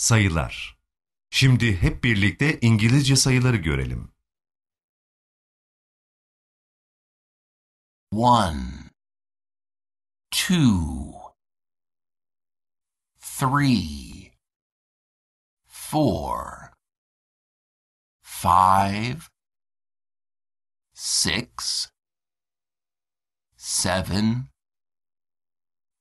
Sayılar Şimdi hep birlikte İngilizce sayıları görelim. One, two, three, four, five, six, seven,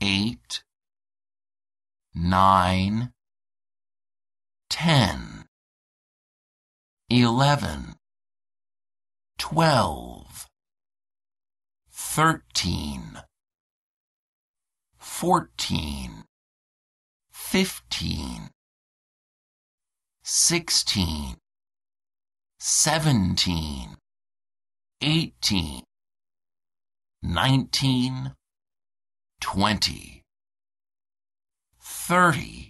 eight, nine, ten, eleven, twelve, thirteen, fourteen, fifteen, sixteen, seventeen, eighteen, nineteen, twenty, thirty.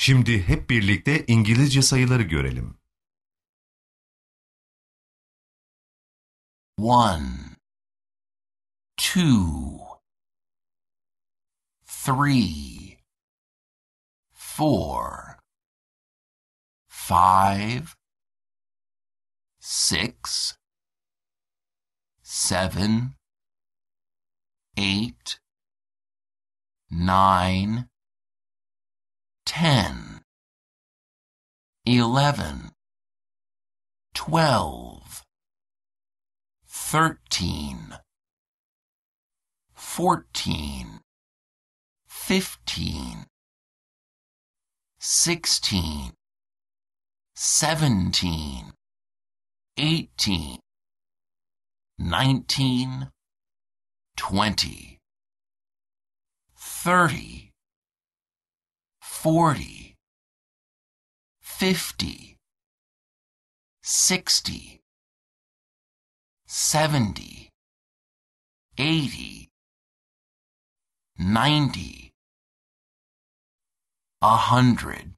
Şimdi hep birlikte İngilizce sayıları görelim. One, two, three, four, five, six, seven, eight, nine, ten, eleven, twelve, thirteen, fourteen, fifteen, sixteen, seventeen, eighteen, nineteen, twenty, thirty. 40, 50, 60, 70, 80, 90, 100.